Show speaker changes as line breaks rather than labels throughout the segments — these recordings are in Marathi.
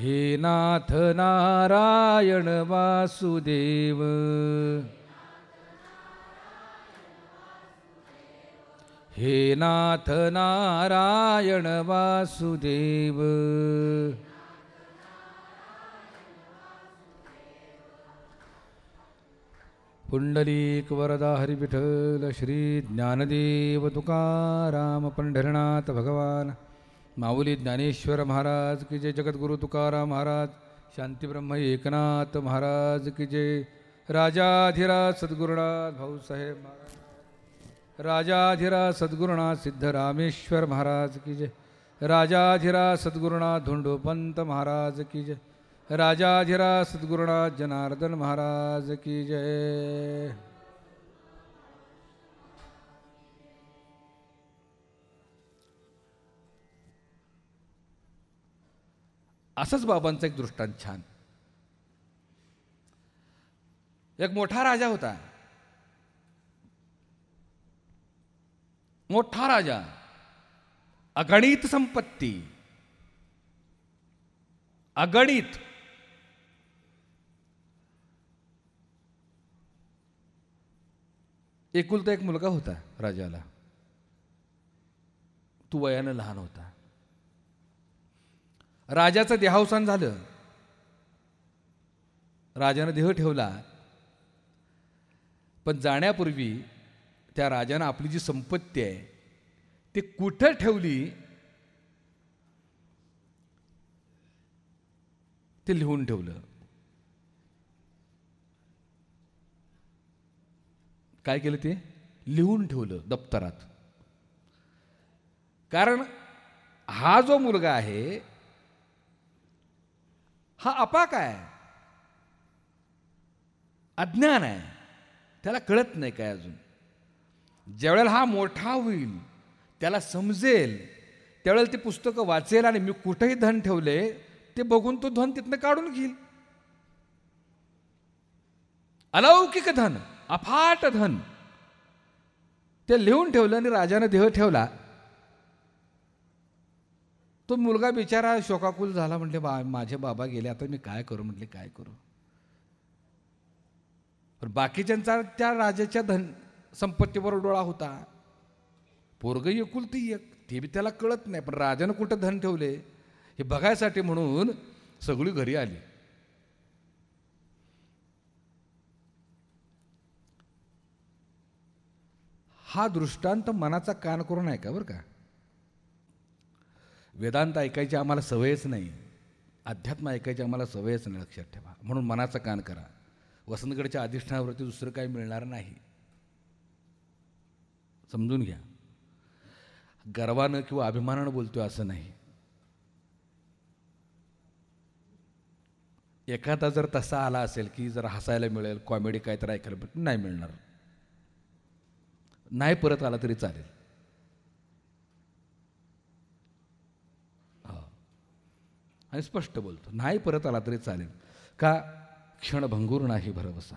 हे नाथ नारायण वासुदेव हे नाथ नारायण वासुदेव पुंडलीक वरदा हरिविठल श्री ज्ञानदेव तुकाराम पंढरनाथ भगवान माऊली ज्ञानेश्वर महाराज की जय जगद्गुरु तुकाराम महाराज शांतीब्रह्म एकनाथ महाराज की जय राजाधिरा सद्गुरुनाथ भाऊसाहेब महाराज राजाधिराज सद्गुरुनाथ सिद्ध रामेश्वर महाराज की जय राजाधिराज सद्गुरुनाथ धोंडोपंत महाराज की जय राजाधिरा सद्गुरुनाथ जनार्दन महाराज की जय असंच बाबांचं एक दृष्टांत छान एक मोठा राजा होता मोठा राजा अगणित संपत्ती अगणित एकुलता एक मुलगा होता राजाला तू वयानं लहान होता राजाचं देहावसान झालं राजानं देह ठेवला पण जाण्यापूर्वी त्या राजानं आपली जी संपत्ती आहे ती कुठं ठेवली ते लिहून ठेवलं काय केलं ते लिहून ठेवलं दप्तरात कारण हा जो मुलगा आहे हा अपा काय अज्ञान आहे त्याला कळत नाही काय अजून ज्यावेळेला हा मोठा होईल त्याला समजेल त्यावेळेला ते पुस्तकं वाचेल आणि मी कुठेही धन ठेवले ते बघून तो धन तिथनं काढून घेईल अलौकिक धन अफाट धन ते लिहून ठेवलं आणि राजानं देह ठेवला तो मुलगा बिचारा शोकाकुल झाला म्हटले बा माझे बाबा गेले आता मी काय करू म्हटले काय करू पण बाकीच्यांचा त्या राजाच्या धन संपत्तीवर डोळा होता पोरग ती एक ते बी त्याला कळत नाही पण राजानं कुठं धन ठेवले हे बघायसाठी म्हणून सगळी घरी आली हा दृष्टांत मनाचा कान करून आहे का बरं का वेदांत ऐकायची आम्हाला सवयच नाही अध्यात्म ऐकायची आम्हाला सवयच नाही लक्षात ठेवा म्हणून मनाचं कान करा वसंतगडच्या अधिष्ठानावरती दुसरं काही मिळणार नाही समजून घ्या गर्वानं किंवा अभिमानानं बोलतो असं नाही एखादा जर तसा आला असेल की जर हसायला मिळेल कॉमेडी काहीतरी ऐकायला नाही मिळणार नाही परत आला तरी चालेल आणि स्पष्ट बोलतो नाही परत आला तरी चालेल का क्षणभंगूर नाही भरवसा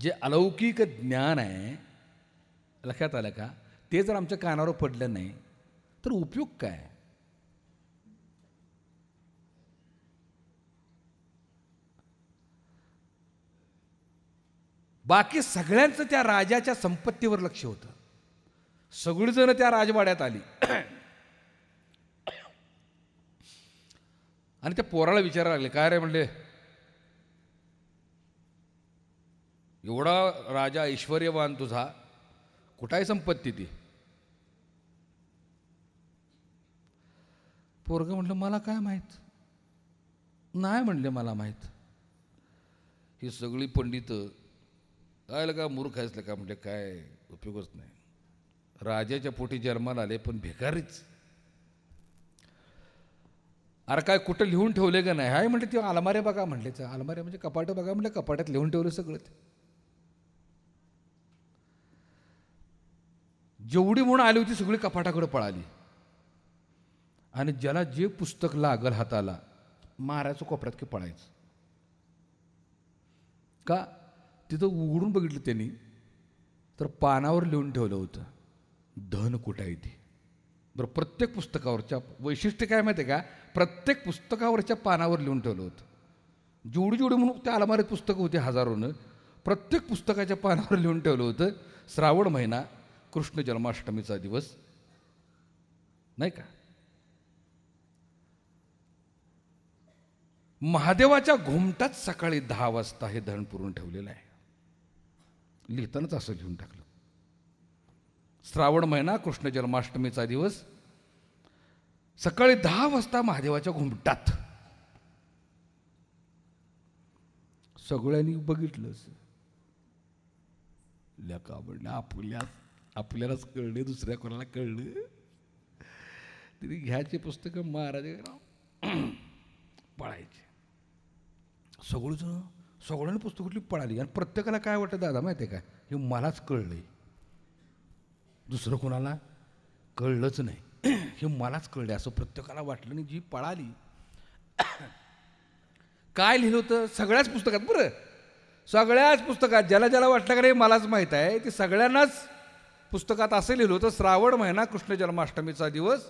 जे अलौकिक ज्ञान आहे लक्षात आलं का ते जर आमच्या कानावर पडलं नाही तर उपयोग काय बाकी सगळ्यांचं त्या राजाच्या संपत्तीवर लक्ष होतं सगळीजणं त्या राजवाड्यात आली आणि त्या पोराला विचारायला लागले काय रे म्हणले एवढा राजा ऐश्वर्यवान तुझा कुठाय संपत्ती ती पोरग म्हटलं मला काय माहीत नाही म्हणले मला माहीत ही सगळी पंडित काय का मूर्ख आहेस का म्हणजे काय उपयोगच नाही राजाच्या पोटी जन्माला आले पण भिकारीच अरे काय कुठं लिहून ठेवले का नाही हाय म्हटलं ते आलमारे बघा तर आलमारे म्हणजे कपाट बघा म्हटलं कपाटात लिहून ठेवलं सगळं ते जेवढी म्हणून आली होती सगळी कपाटाकडे पळाली आणि ज्याला जे पुस्तक लागल हाताला मारायचं कोपऱ्यात की पळायचं का तिथं उघडून बघितलं त्यांनी तर पानावर लिहून ठेवलं होतं धन कुठं आहे ते बरं प्रत्येक पुस्तकावरच्या वैशिष्ट्य काय माहिती आहे का प्रत्येक पुस्तकावरच्या पानावर लिहून ठेवलं होतं जोड जोड म्हणून त्या अलमारीत पुस्तकं होती हजारोनं प्रत्येक पुस्तकाच्या पानावर लिहून ठेवलं होतं श्रावण महिना कृष्ण जन्माष्टमीचा दिवस नाही का महादेवाच्या घुमटात सकाळी दहा वाजता हे धरण पुरून ठेवलेलं आहे लिहितानाच असं लिहून टाकलं श्रावण महिना कृष्ण जन्माष्टमीचा दिवस सकाळी दहा वाजता महादेवाच्या घुमटात सगळ्यांनी बघितलंच लका म्हणलं आपल्या आपल्यालाच कळले दुसऱ्या कोणाला कळलं तिने घ्यायची पुस्तकं महाराज पळायचे जण सगळ्यांनी पुस्तक कुठली पळाली आणि प्रत्येकाला काय वाटतं दादा माहिती आहे का हे मलाच कळलं दुसरं कोणाला कळलंच नाही हे मलाच कळलं असं प्रत्येकाला वाटलं आणि जी पळाली काय लिहिलं होतं सगळ्याच पुस्तकात बरं सगळ्याच पुस्तकात ज्याला ज्याला वाटलं का हे मलाच माहीत आहे ते सगळ्यांनाच पुस्तकात असं लिहिलं होतं श्रावण महिना कृष्ण जन्माष्टमीचा दिवस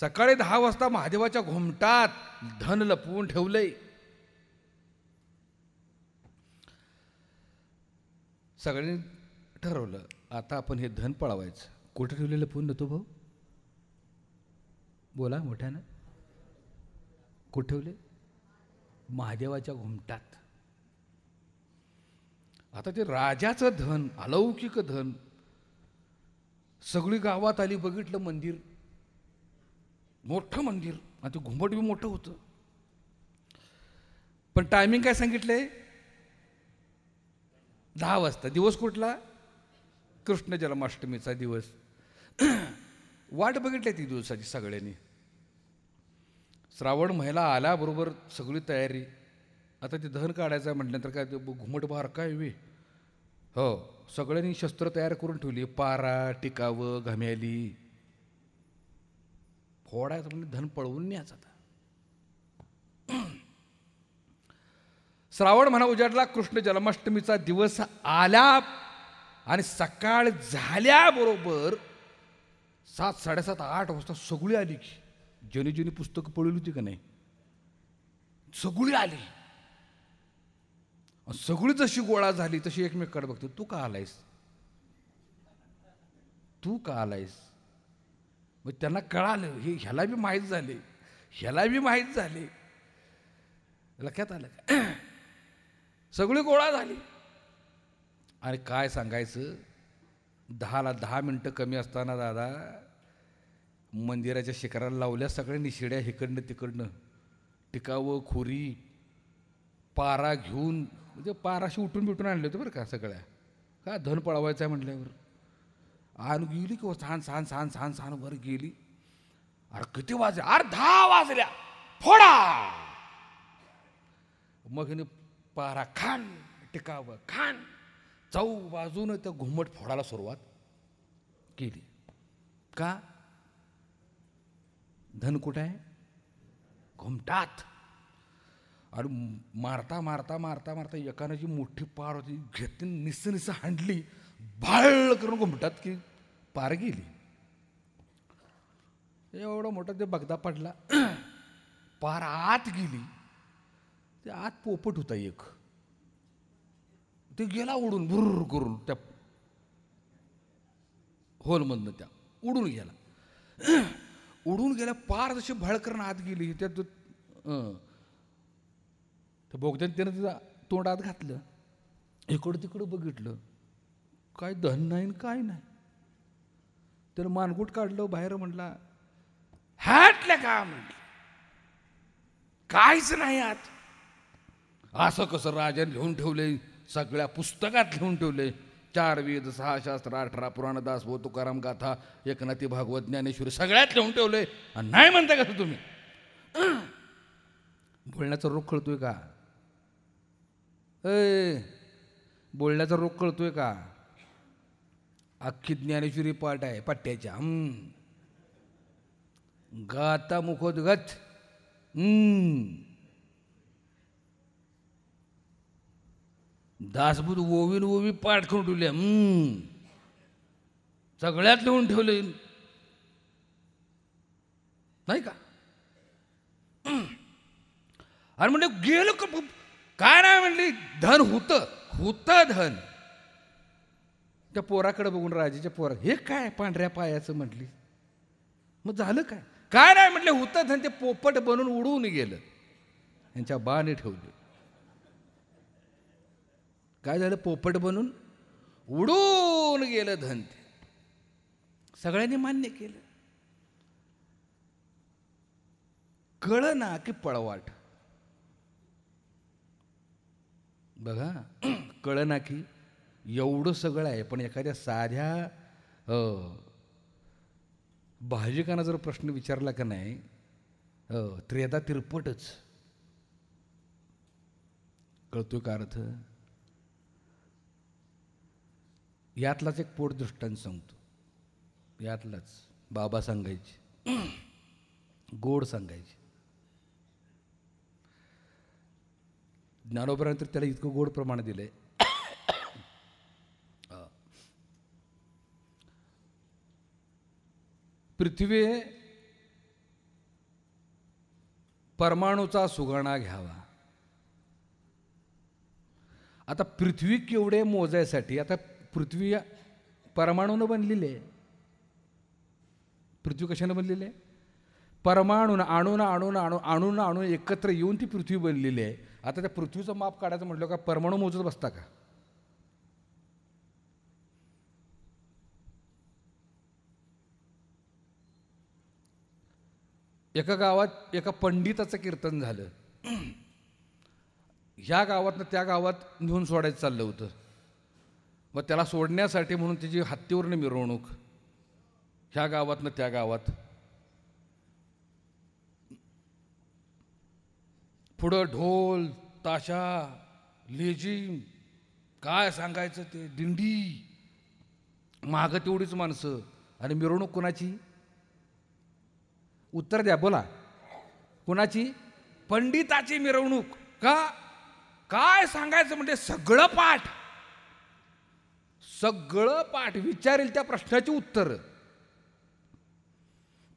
सकाळी दहा वाजता महादेवाच्या घुमटात धन लपवून ठेवलंय सगळ्यांनी ठरवलं आता आपण हे धन पळावायचं कुठं ठेवलेलं फोन तो भाऊ बोला मोठ्यानं कुठे ठेवले महादेवाच्या घुमटात आता ते राजाचं धन अलौकिक धन सगळी गावात आली बघितलं मंदिर मोठं मंदिर आणि ते घुमट बी मोठं होतं पण टायमिंग काय सांगितलंय दहा वाजता दिवस कुठला कृष्ण जन्माष्टमीचा दिवस वाट बघितली ती दिवसाची सगळ्यांनी श्रावण महिला आल्याबरोबर सगळी तयारी आता ते दहन काढायचं म्हटल्यानंतर काय ते घुमट बहार काय वे हो सगळ्यांनी शस्त्र तयार करून ठेवली पारा टिकावं घाम्याली फोडायचं म्हणजे धन पळवून न्यायचं आता श्रावण म्हणा उजाडला कृष्ण जन्माष्टमीचा दिवस आल्या आणि सकाळ झाल्याबरोबर सात साडेसात आठ वाजता सगळी आली की जेणे जेणे पुस्तकं पडली होती का नाही सगळी आली सगळी जशी गोळा झाली तशी एकमेकाकडे बघते तू का आलायस तू का आलायस मग त्यांना कळालं हे ह्याला बी माहीत झाले ह्याला बी माहीत झाले लक्षात आलं सगळी गोळा झाली आणि काय सांगायचं दहाला दहा मिनटं कमी असताना दादा मंदिराच्या शिखराला लावल्या सगळ्या निशिड्या हिकडनं तिकडनं टिकावं खोरी पारा घेऊन म्हणजे पाराशी उठून बिटून आणले होते बरं का सगळ्या का धन पळवायचं आहे म्हटल्यावर आण गेली किंवा सहान सहान सहान सहान सहान वर गेली अरे किती वाजल्या अरे दहा वाजल्या फोडा मग हिने पारा खाण टिकावं खाण चौ बाजूनं त्या घुमट फोडायला सुरुवात केली का धन कुठं आहे घुमटात आणि मारता मारता मारता मारता एकानं जी मोठी पार होती घेतली निस्स निस्स हांडली भाळ करून घुमटात की पार गेली एवढं मोठं ते बगदा पडला पार आत गेली ते आत पोपट होता एक ते गेला उडून भुर्र करून त्या होलमधनं त्या उडून गेला उडून गेल्या पार जशी भळकरन आत गेली त्यात त्या बोगद्यात त्यानं तिचा तोंड आत घातलं इकडं तिकडं बघितलं काय धन नाही काय नाही त्यानं मानकुट काढलं बाहेर म्हटला हॅटल्या का म्हटलं काहीच नाही आत असं कसं राजाने लिहून ठेवले सगळ्या पुस्तकात लिहून ठेवले चार वेद सहा शास्त्र अठरा पुराणदास हो तुकाराम गाथा एकनाथी भागवत ज्ञानेश्वरी सगळ्यात लिहून ठेवले नाही म्हणता कसं तुम्ही बोलण्याचा रोग कळतोय का ए बोलण्याचा रोग कळतोय का अख्खी ज्ञानेश्वरी पाठ आहे पट्ट्याच्या गाता मुखोद्गत हम्म दासबूत ओवीन ओवी पाठ करून ठेवले सगळ्यात लिहून ठेवले नाही का अरे म्हणजे गेलो का काय नाही म्हणली धन होत होत धन त्या पोराकडे बघून राजाच्या पोरा हे काय पांढऱ्या पायाचं म्हटली मग झालं काय काय नाही म्हटलं होतं धन ते पोपट बनून उडून गेलं यांच्या बाने ठेवले काय झालं पोपट बनून उडून गेलं धन ते सगळ्यांनी मान्य केलं कळ ना की पळवाट बघा कळ ना की एवढं सगळं आहे पण एखाद्या साध्या भाजिकांना जर प्रश्न विचारला का नाही त्रेदा तिरपटच कळतोय का अर्थ यातलाच एक पोटदृष्टांत सांगतो यातलाच बाबा सांगायचे गोड सांगायचे ज्ञानोपर्यंत त्याला इतकं गोड प्रमाण दिले आहे पृथ्वी परमाणूचा सुगाणा घ्यावा आता पृथ्वी केवढे मोजायसाठी आता पृथ्वी परमाणून बनलेली आहे पृथ्वी कशानं बनलेली आहे परमाणून आणून आणून आणू आणून आणून एकत्र येऊन ती पृथ्वी बनलेली आहे आता त्या पृथ्वीचं माप काढायचं म्हटलं का परमाणू मोजत बसता का एका गावात एका पंडिताचं कीर्तन झालं ह्या गावातनं त्या गावात नेऊन सोडायचं चाललं होतं मग त्याला सोडण्यासाठी म्हणून त्याची हत्तीवरनं मिरवणूक ह्या गावातनं त्या गावात पुढं ढोल ताशा लेझिम काय सांगायचं ते दिंडी मागं तेवढीच माणसं आणि मिरवणूक कोणाची उत्तर द्या बोला कोणाची पंडिताची मिरवणूक का काय सांगायचं म्हणजे सगळं पाठ सगळं पाठ विचारेल त्या प्रश्नाची उत्तर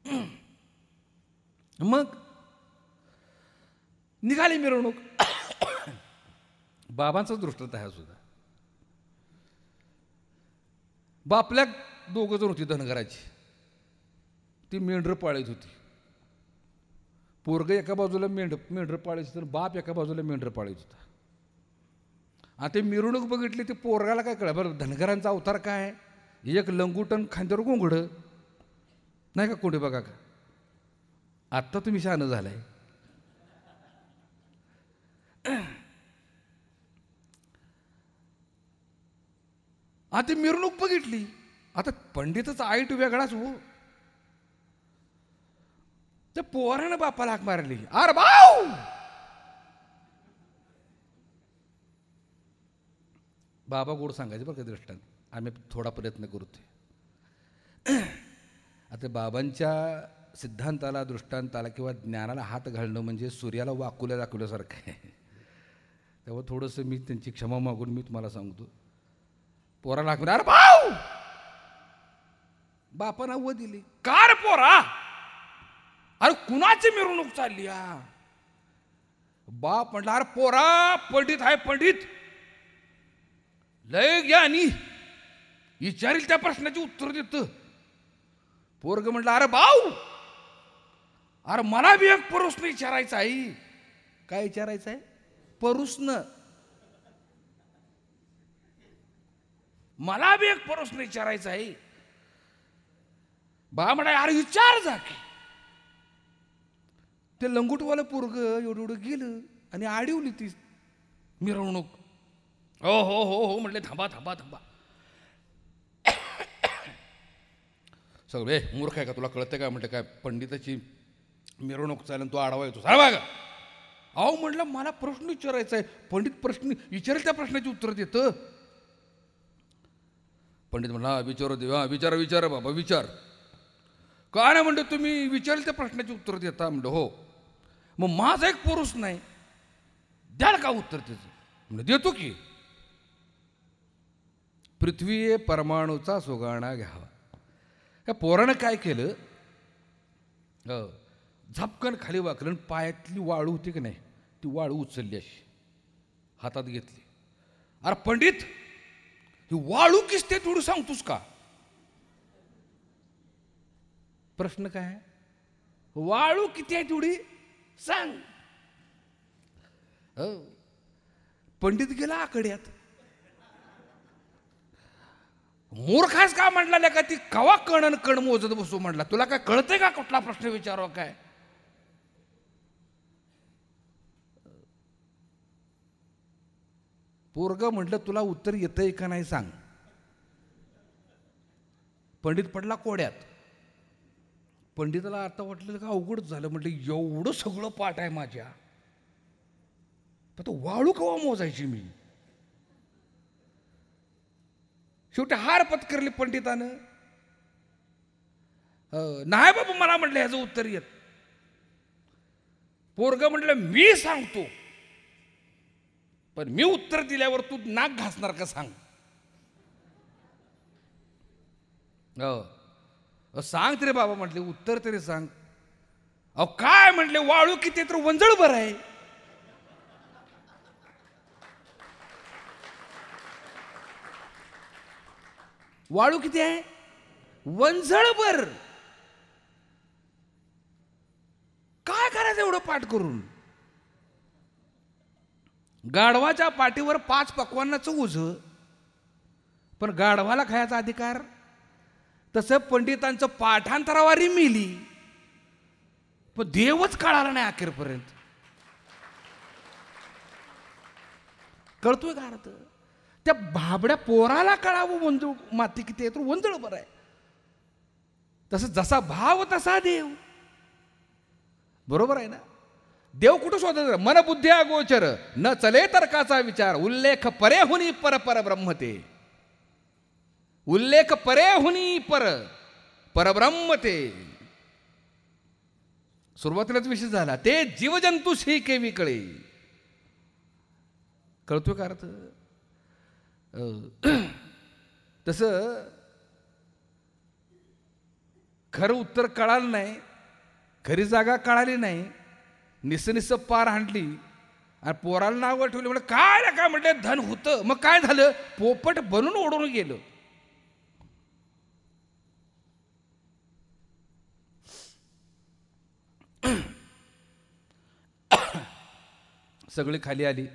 मग निघाली मिरवणूक बाबांचा दृष्टांत आहे सुद्धा बापल्या दोघं जण होती धनगराची ती मेंढर पाळीत होती पोरग एका बाजूला मेंढ मेंढर पाळायची तर बाप एका बाजूला मेंढर पाळीत होता आता मिरवणूक बघितली ते पोरगाला काय कळ बरं धनगरांचा अवतार काय एक लंगुटन खांद्यावर गोंगडं नाही का कोणी बघा का आत्ता तुम्ही शहाणं झालाय आता मिरवणूक बघितली आता पंडितच आईट वेगळाच हो त्या पोरानं बापाला हाक मारली अरे भाऊ बाबा गोड सांगायचे बरं का दृष्टांत आम्ही थोडा प्रयत्न करू ते आता बाबांच्या सिद्धांताला दृष्टांताला किंवा ज्ञानाला हात घालणं म्हणजे सूर्याला वाकुल्या दाखवल्यासारखं आहे तेव्हा थोडंसं मी त्यांची क्षमा मागून मी तुम्हाला सांगतो पोरा अरे भाऊ बापांना व दिली कार पोरा अरे कुणाची मिरवणूक चालली या बाप म्हटलं अरे पोरा पंडित आहे पंडित लय ज्ञानी विचारील त्या प्रश्नाची उत्तर देत पोरग म्हटलं अरे भाऊ अरे मला बी एक परुष्ण विचारायचं आहे काय विचारायचं आहे परुष्ण मला बी एक परुष्ण विचारायचं आहे बा म्हणा अरे विचार जा की ते लंगुटवालं पोरग एवढं एवढं गेलं आणि आडवली ती मिरवणूक हो हो हो हो म्हटले थांबा थांबा थांबा सगळे मूर्ख आहे का तुला कळतं का म्हटलं काय पंडिताची मिरवणूक चालेल तो आढावा येतो सांगा का अहो म्हटलं मला प्रश्न विचारायचा आहे पंडित प्रश्न विचारेल त्या प्रश्नाची उत्तर देत पंडित म्हणा विचार देवा विचार विचार बाबा विचार का नाही म्हणलं तुम्ही विचारेल त्या प्रश्नाची उत्तर देता म्हणलं हो मग माझा एक पुरुष नाही द्याल का उत्तर त्याचं म्हणजे देतो की पृथ्वी परमाणूचा सुगाणा घ्यावा या पोरानं काय केलं झपकन खाली वाकलं आणि पायातली वाळू होती की नाही ती वाळू उचलली अशी हातात घेतली अरे पंडित ही वाळू किसते तेवढं सांगतोस का प्रश्न काय वाळू किती आहे तेवढी सांग पंडित गेला आकड्यात मूर्ख आहेस का म्हटला का ती कवा कणन कण मोजत बसू म्हटला तुला काय कळतंय का कुठला प्रश्न विचारावा काय पोरग म्हटलं तुला उत्तर येतंय का नाही सांग पंडित पडला कोड्यात पंडिताला आता वाटलं का अवघड झालं म्हटलं एवढं सगळं पाठ आहे माझ्या तर वाळू कवा मोजायची मी शेवटी हार पत्करली पंडितानं हो, नाही बाबा मला म्हटलं ह्याचं उत्तर येत पोरग म्हटलं मी सांगतो पण मी उत्तर दिल्यावर तू नाक घासणार का सांग हो. सांग तरी बाबा म्हटले उत्तर तरी सांग अ काय म्हटले वाळू किती तर वंजळ भर आहे वाळू किती आहे वंझळभर काय करायचं एवढं पाठ करून गाढवाच्या पाठीवर पाच पकवानाचं उझ पण गाढवाला खायचा अधिकार तसं पंडितांचं पाठांतरावारी मिली पण देवच काढायला नाही अखेरपर्यंत कळतोय का अर्थ त्या भाबड्या पोराला कळावं वंजू माती किती आहे तर वंजळ बरं आहे तसं जसा भाव तसा देव बरोबर आहे ना देव कुठं शोधत मनबुद्धी अगोचर न चले तर्काचा विचार उल्लेख परे हुनी पर ब्रह्म ते उल्लेख परे हुनी पर परब्रह्म ते सुरुवातीलाच विषय झाला ते जीवजंतू श्री केवी कळे कळतोय का अर्थ तसं खरं उत्तर कळालं नाही खरी जागा कळाली नाही निसनिस पार हांडली आणि पोराला नाव ठेवली म्हणजे काय ना काय म्हटलं धन होतं मग काय झालं पोपट बनून ओढून गेलं सगळी खाली आली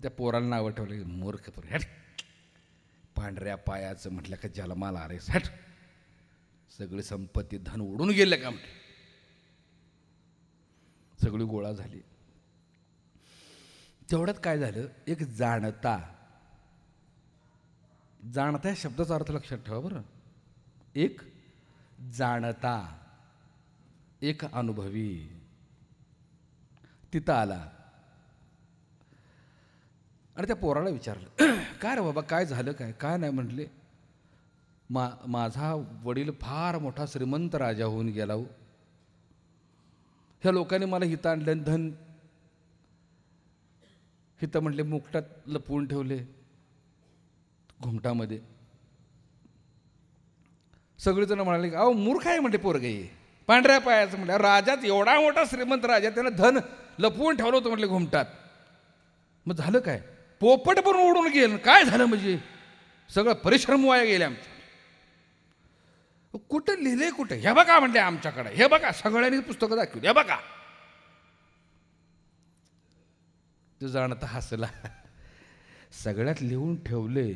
त्या पोराला आवड ठेवलं मूर्ख पोर हॅट पांढऱ्या पायाचं म्हटलं का जलमाला अरे हट सगळी संपत्ती धन उडून गेलं का म्हटलं सगळी गोळा झाली तेवढ्यात काय झालं एक जाणता जाणता या शब्दाचा अर्थ लक्षात ठेवा बरं एक जाणता एक अनुभवी तिथं आला आणि त्या पोराला विचारलं काय रे बाबा काय झालं काय काय नाही म्हटले मा माझा वडील फार मोठा श्रीमंत राजा होऊन गेला हो ह्या लोकांनी मला हित आणलं धन हित म्हटले मुकटात लपवून ठेवले घुमटामध्ये सगळेजण म्हणाले की अहो मूर्ख आहे म्हटले पोरगाई पांढऱ्या पायाचं म्हटलं राजात एवढा मोठा श्रीमंत राजा त्यानं धन लपवून ठेवलं होतं म्हटले घुमटात मग झालं काय पोपट पण उडून गेलं काय झालं म्हणजे सगळं परिश्रम वाया गेले आमचे कुठं लिहिले कुठं हे बघा म्हणले आमच्याकडे हे बघा सगळ्यांनी पुस्तकं दाखवली हे बघा तो जाणता हसला सगळ्यात लिहून ठेवले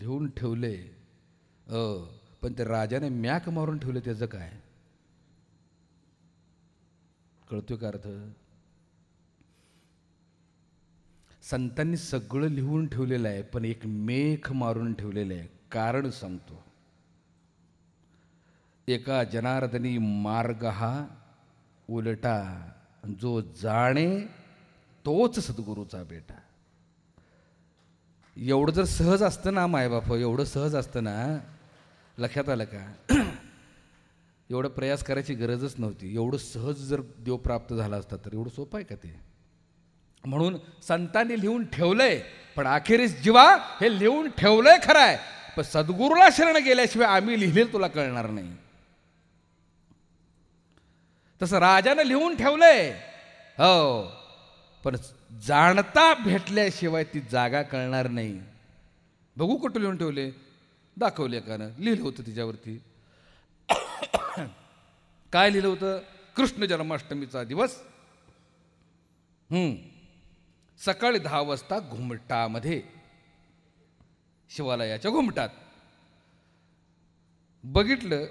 लिहून ठेवले अ पण त्या राजाने मॅक मारून ठेवले त्याचं काय कळतोय का अर्थ संतांनी सगळं लिहून ठेवलेलं आहे पण एक मेख मारून ठेवलेलं आहे कारण सांगतो एका जनार्दनी मार्ग हा उलटा जो जाणे तोच सद्गुरूचा बेटा एवढं जर सहज असतं ना मायबाप एवढं सहज असतं ना लक्षात आलं का एवढं प्रयास करायची गरजच नव्हती एवढं सहज जर देव प्राप्त झाला असता तर एवढं सोपं आहे का ते म्हणून संतांनी लिहून ठेवलंय पण अखेरीस जीवा हे लिहून ठेवलंय खरं आहे पण सद्गुरूला शरण गेल्याशिवाय आम्ही लिहिले तुला कळणार नाही तसं राजानं लिहून ठेवलंय हो पण जाणता भेटल्याशिवाय ती जागा कळणार नाही बघू कुठं लिहून ठेवले दाखवले कानं लिहिलं होतं तिच्यावरती काय लिहिलं होतं कृष्ण जन्माष्टमीचा दिवस हम्म सकाळी दहा वाजता घुमटामध्ये शिवालयाच्या घुमटात बघितलं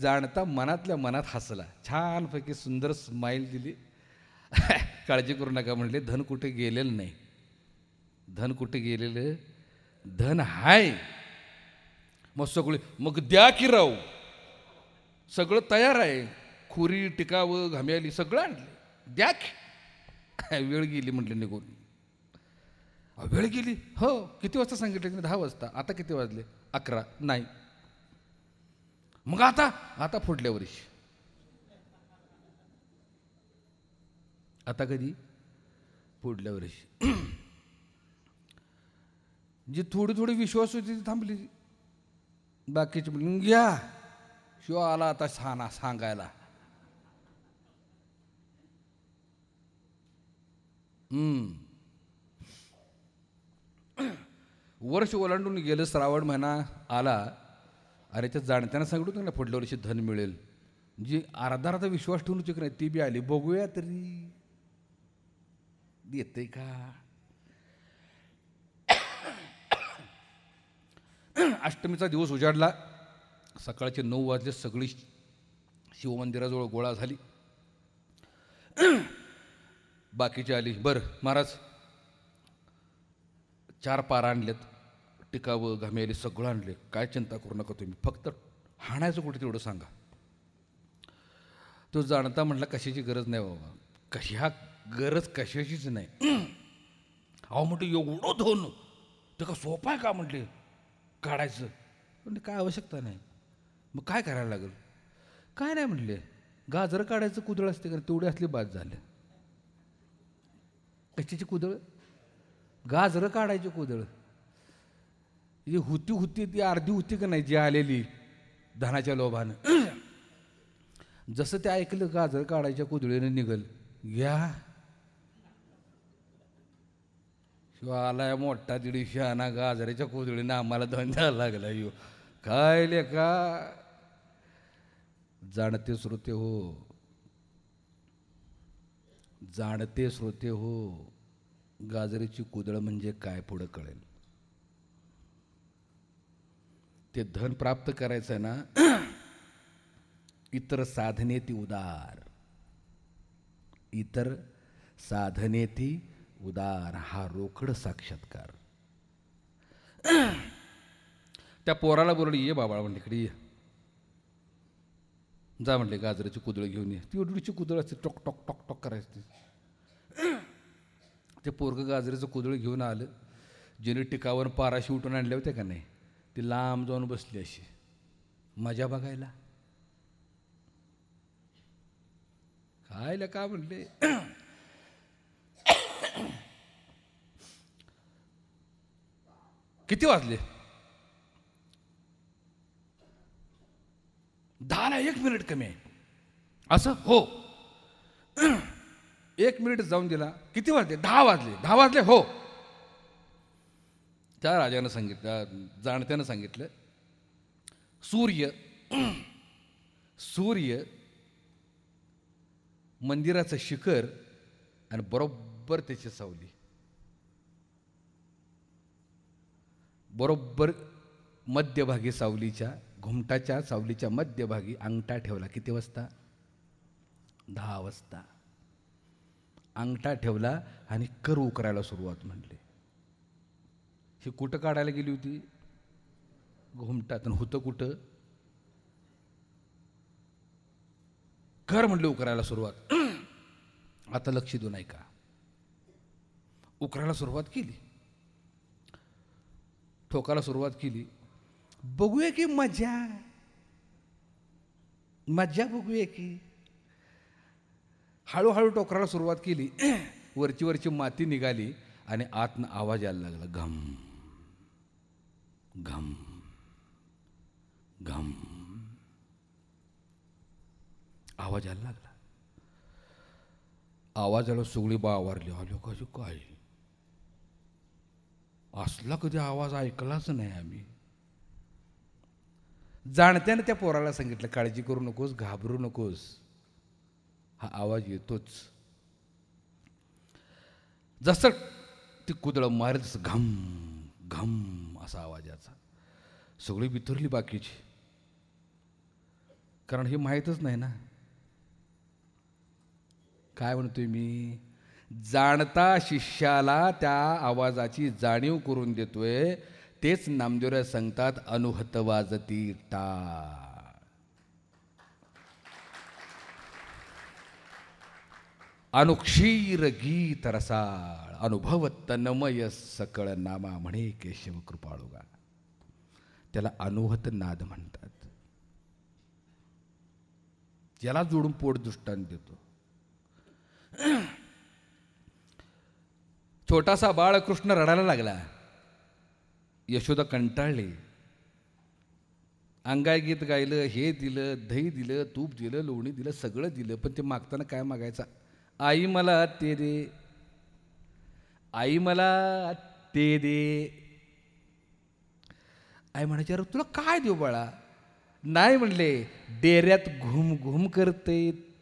जाणता मनातल्या मनात हसला छानपैकी सुंदर स्माईल दिली काळजी करू नका म्हटले धन कुठे गेलेलं नाही धन कुठे गेलेलं धन हाय मग सगळे मग द्या की राव सगळं तयार आहे खुरी टिकावं घाम्याली सगळं आणलं द्या की काय वेळ गेली म्हटलं निघून वेळ गेली हो किती वाजता सांगितलं की दहा वाजता आता किती वाजले अकरा नाही मग आता आता फुटल्या वर्ष आता कधी पुढल्या वर्षी जी थोडी थोडी विश्वास होती ती थांबली बाकीची घ्या शिवा आला आता सांगा सांगायला वर्ष ओलांडून गेलं श्रावण महिना आला अरे त्या जाणत्यांना सांगितलं त्यांना ना पुढल्या वर्षी धन मिळेल जी अर्धा अर्धा विश्वास ठेवून होती नाही ती बी आली बघूया तरी येते का अष्टमीचा दिवस उजाडला सकाळचे नऊ वाजले सगळी शिवमंदिराजवळ गोळा झाली बाकीचे आली बरं महाराज चार पार आणलेत टिकावं घामेली सगळं आणले काय चिंता करू नका तुम्ही फक्त हाणायचं कुठे तेवढं सांगा तो जाणता म्हटला कशाची गरज नाही बाबा कशी हा गरज कशाचीच नाही अहो म्हटलं एवढं धोन तुका का आहे का म्हटले काढायचं म्हणजे काय आवश्यकता नाही मग काय करायला लागेल काय नाही म्हटले गाजरं काढायचं कुदळ असते कारण तेवढे असले बाद झाले कशाची कुदळ गाजरं काढायची कुदळ जी हुती हुती ती अर्धी होती का नाही जी आलेली धनाच्या लोभानं जसं ते ऐकलं गाजर काढायच्या कुदळीने निघल घ्या शिवा आलाय मोठा दिडी शहाणा गाजराच्या कुदळीनं आम्हाला द्यायला लागला यो काय का जाणते श्रोते हो जाणते श्रोते हो गाजरेची कुदळ म्हणजे काय पुढं कळेल ते धन प्राप्त करायचं ना इतर साधने ती उदार इतर साधने ती उदार हा रोकड साक्षात्कार त्या पोराला बोलली ये बाबा म्हणले इकडे ये जा म्हटले गाजराची कुदळ घेऊन ये ती उडीची कुदळ असते टोक टोक टोक टोक करायची ते पोरगं गाजरेचं कुदळ घेऊन आलं जिने टिकावर पाराशी उठून आणल्या होत्या का नाही ती लांब जाऊन बसली अशी मजा बघायला खायला का म्हणले किती वाजले दहा एक मिनिट कमी आहे असं हो एक मिनिट जाऊन दिला किती वाजले दहा वाजले दहा वाजले हो त्या राजानं सांगितलं जाणत्यानं सांगितलं सूर्य सूर्य मंदिराचं शिखर आणि बरोबर त्याची सावली बरोबर मध्यभागी सावलीच्या घुमटाच्या सावलीच्या मध्यभागी अंगठा ठेवला किती वाजता दहा वाजता अंगठा ठेवला आणि कर उकरायला सुरुवात म्हटली ही कुठं काढायला गेली होती घुमटात होतं कुठं कर म्हटले उकरायला सुरुवात आता लक्ष देऊन ऐका उकरायला सुरुवात केली ठोकायला सुरुवात केली बघूया की मज्जा मज्जा बघूया की हळूहळू टोकराला सुरुवात केली वरची वरची माती निघाली आणि आतनं आवाज यायला लागला घम घम घम आवाज यायला लागला आवाज आला बा आवारली आलो कशी काय असला कधी आवाज ऐकलाच नाही आम्ही जाणत्यानं त्या पोराला सांगितलं काळजी करू नकोस घाबरू नकोस हा आवाज येतोच जसं ती कुदळं मारेल तसं घम घम असा आवाज याचा सगळी बिथरली बाकीची कारण हे माहीतच नाही ना काय म्हणतोय मी जाणता शिष्याला त्या आवाजाची जाणीव करून देतोय तेच नामदेवरा सांगतात अनुहत वाजती टा अनुक्षीर गीत रसाळ अनुभवत नमय सकळ नामा म्हणे केशव कृपाळुगा त्याला अनुहत नाद म्हणतात याला जोडून पोट दृष्टांत देतो छोटासा बाळकृष्ण रडायला लागला यशोदा कंटाळले अंगाय गीत गायलं हे दिलं दही दिलं तूप दिलं लोणी दिलं सगळं दिलं पण ते मागताना काय मागायचं आई मला ते दे आई मला ते दे आई म्हणायची अरे तुला काय देऊ बाळा नाही म्हणले डेऱ्यात घुम घुम करते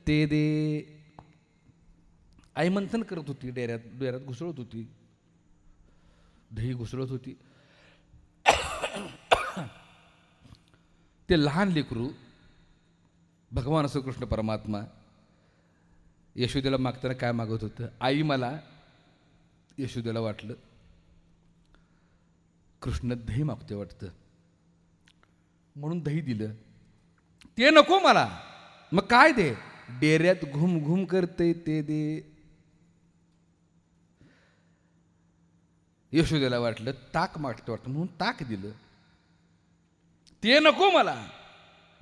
ते दे आई मंथन करत होती डेऱ्यात डेऱ्यात घुसळत होती दही घुसळत होती ते लहान लेकरू भगवान श्रीकृष्ण परमात्मा यशोदेला मागताना काय मागत होतं आई मला यशोदेला वाटलं कृष्ण दही मागते वाटतं म्हणून दही दिलं ते नको मला मग काय दे डेऱ्यात घुम घुम करते ते दे यशोदेला वाटलं ताक मागते वाटतं म्हणून ताक दिलं ते नको मला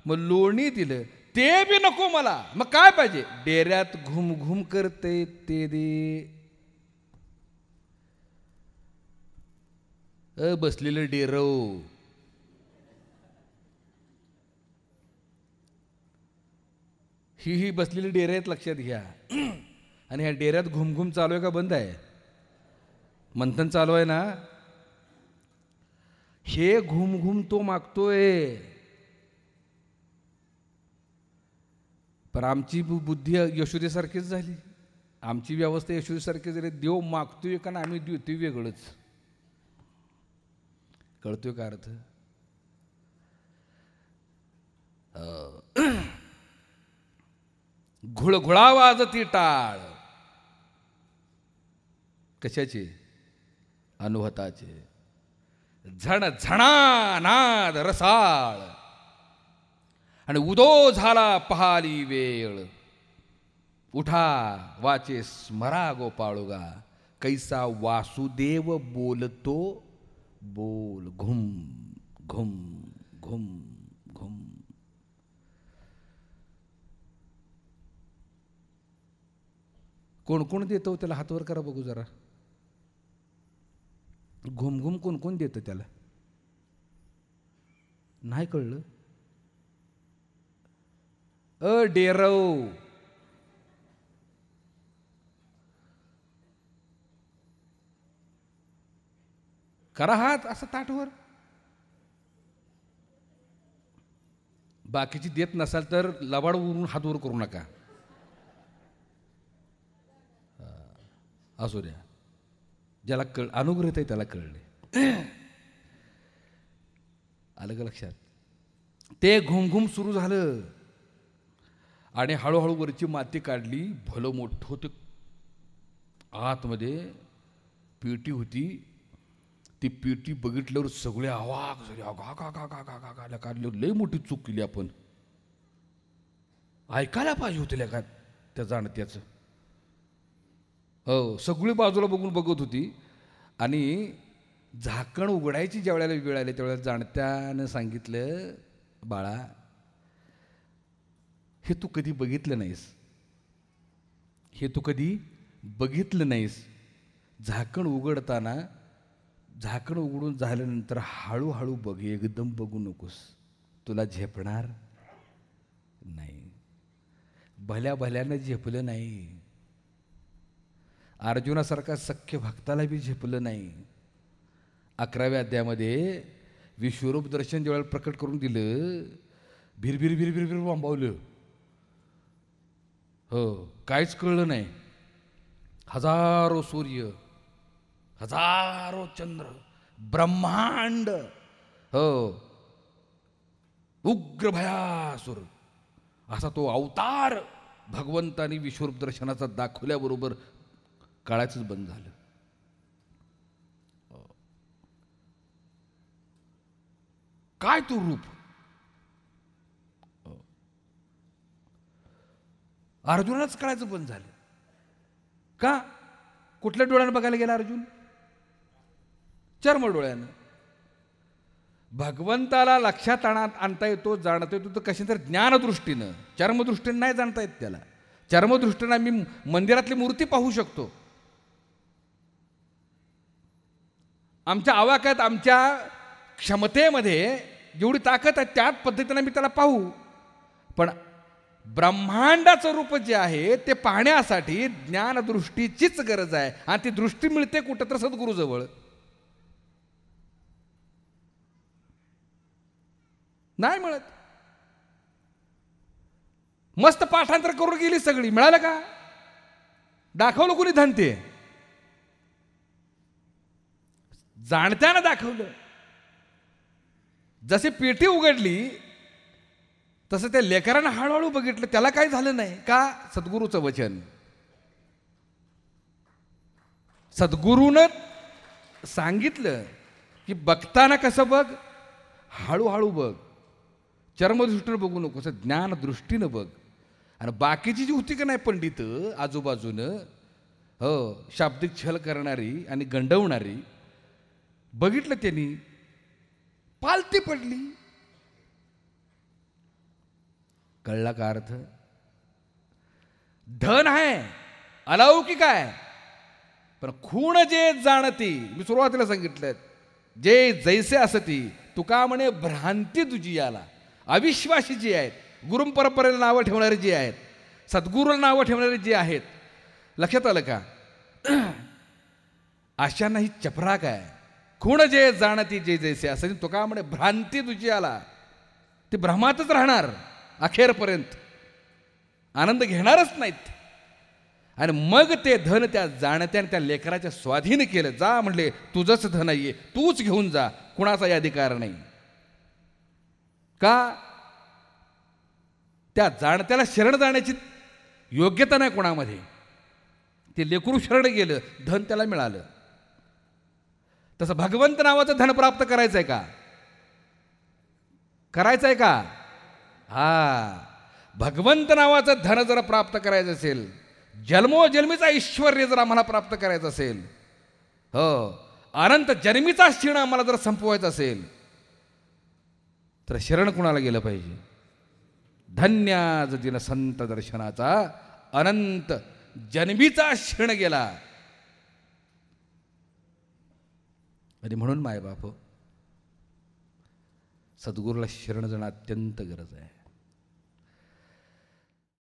मग लोणी दिलं ते बी नको मला मग काय पाहिजे डेऱ्यात घुमघुम करते ते दे अ बसलेलं डेरव ही ही बसलेली डेरे आहेत लक्षात घ्या आणि ह्या डेऱ्यात घुमघुम चालू आहे का बंद आहे मंथन चालू आहे ना हे घुमघुम तो मागतोय पण आमची बुद्धी यशोदेसारखीच झाली आमची व्यवस्था यशोदेसारखी झाली देव मागतोय का ना आम्ही देतोय वेगळंच कळतोय का अर्थ घुळघुळा वाजती टाळ कशाचे अनुभताचे झण झणा नाद रसाळ आणि उदो झाला पहाली वेळ उठा वाचे स्मरा गोपाळुगा कैसा वासुदेव बोलतो बोल घुम घुम घुम घुम कोण कोण देतो त्याला हातवर करा बघू जरा घुम घुम कोण कोण देतं त्याला नाही कळलं अ डेरव करा हात असं ताटवर बाकीची देत नसाल तर लबाड उरून हातवर करू नका असू द्या ज्याला कळ अनुग्रह आहे त्याला कळले आलं का लक्षात ते घुमघुम सुरू झालं आणि हळूहळू वरची माती काढली भलं मोठं ते आतमध्ये पेटी होती ती पेटी बघितल्यावर सगळे आवाक झाले का का का काढल्यावर लई मोठी चूक केली आपण ऐकायला पाहिजे होते लेखात त्या जाणत्याचं हो सगळी बाजूला बघून बघत होती आणि झाकण उघडायची ज्या वेळेला वेळ आली त्यावेळेला जाणत्यानं सांगितलं बाळा हे तू कधी बघितलं नाहीस हे तू कधी बघितलं नाहीस झाकण उघडताना झाकण उघडून झाल्यानंतर हळूहळू बघ एकदम बघू नकोस तुला झेपणार नाही भल्या भल्यानं झेपलं नाही अर्जुनासारखा सख्य भक्ताला बी झेपलं नाही अकराव्या अध्यायामध्ये विश्वरूप दर्शन जेव्हा प्रकट करून दिलं भिरभिर भिरभिर भिर वांबावलं हो काहीच कळलं नाही हजारो सूर्य हजारो चंद्र ब्रह्मांड हो उग्र भयासुर असा तो अवतार भगवंतानी विश्वरूप दर्शनाचा दाखवल्याबरोबर काळाच बंद झालं काय तू रूप अर्जुनाच कळायचं बंद झालं का कुठल्या डोळ्यानं बघायला गेला अर्जुन चर्म डोळ्यानं भगवंताला लक्षात आणा आणता येतो जाणता येतो तर कशी तर ज्ञानदृष्टीनं चर्मदृष्टीनं नाही जाणता येत त्याला चर्मदृष्टीनं मी मंदिरातली मूर्ती पाहू शकतो आमच्या आवाक्यात आमच्या क्षमतेमध्ये जेवढी ताकद आहे त्याच पद्धतीनं मी त्याला पाहू पण ब्रह्मांडाचं रूप जे आहे ते पाहण्यासाठी ज्ञानदृष्टीचीच गरज आहे आणि ती दृष्टी मिळते कुठं तर सद्गुरूजवळ नाही मिळत मस्त पाठांतर करून गेली सगळी मिळालं का दाखवलं कुणी धनते जाणत्यानं दाखवलं जशी पेटी उघडली तसं त्या लेकरानं हळूहळू बघितलं त्याला काय झालं नाही का सद्गुरूचं वचन सद्गुरूनं सांगितलं की बघताना कसं बघ हळूहळू बघ चर्मदृष्टीनं बघू नको असं ज्ञानदृष्टीनं बघ आणि बाकीची जी होती का नाही पंडित आजूबाजूनं हो शाब्दिक छल करणारी आणि गंडवणारी बघितलं त्यांनी पालती पडली कळला का अर्थ धन आहे अलौकिक आहे पण खूण जे जाणती मी सुरुवातीला सांगितलं जे जैसे असती तुका म्हणे भ्रांती तुझी याला अविश्वासी जी आहेत गुरुपरंपरेला परंपरेला नावं ठेवणारे जी आहेत सद्गुरूला नावं ठेवणारे जे आहेत लक्षात आलं का अशा ही चपरा काय खूण जे जाणती जे जैसे असती तुका म्हणे भ्रांती तुझी आला ते भ्रमातच राहणार अखेरपर्यंत आनंद घेणारच नाहीत आणि मग ते धन त्या जाणत्याने त्या लेकराच्या स्वाधीन केलं जा म्हणले तुझंच धन आहे तूच घेऊन जा कुणाचा अधिकार नाही का त्या जाणत्याला शरण जाण्याची योग्यता नाही कोणामध्ये ते लेकरू शरण गेलं धन त्याला मिळालं तसं भगवंत नावाचं धन प्राप्त करायचं आहे का करायचं आहे का हा भगवंत नावाचं धन जर प्राप्त करायचं असेल जन्मोजन्मीचा ऐश्वर जर आम्हाला प्राप्त करायचं असेल हो अनंत जन्मीचा क्षीण आम्हाला जर संपवायचा असेल तर शरण कुणाला गेलं पाहिजे धन्याज दिन संत दर्शनाचा अनंत जन्मीचा क्षीण गेला आणि म्हणून बाप हो, सद्गुरूला शरण जाणं अत्यंत गरज आहे